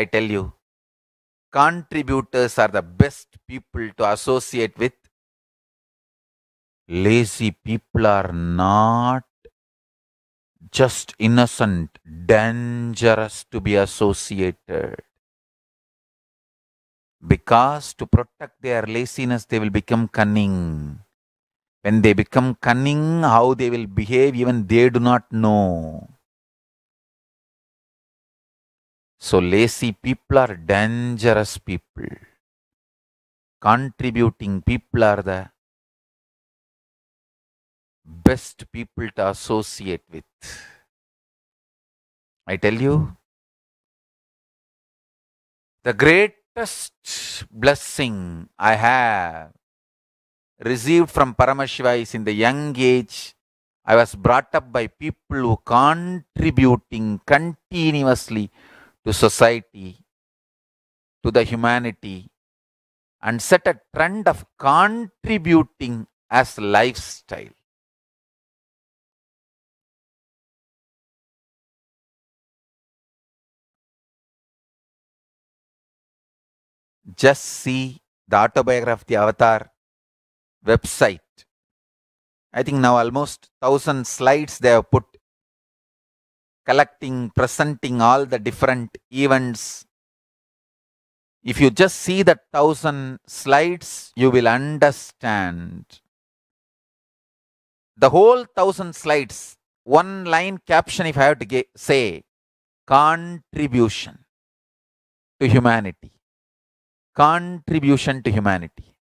I tell you, contributors are the best people to associate with. Lazy people are not just innocent, dangerous to be associated. Because to protect their laziness, they will become cunning. When they become cunning, how they will behave, even they do not know. So lazy people are dangerous people. Contributing people are the best people to associate with. I tell you, the greatest blessing I have received from Paramashiva is in the young age. I was brought up by people who contributing continuously to society, to the humanity, and set a trend of contributing as lifestyle. Just see the autobiography of the Avatar website. I think now almost 1000 slides they have put collecting, presenting all the different events. If you just see the thousand slides, you will understand. The whole thousand slides, one line caption, if I have to get, say, contribution to humanity. Contribution to humanity.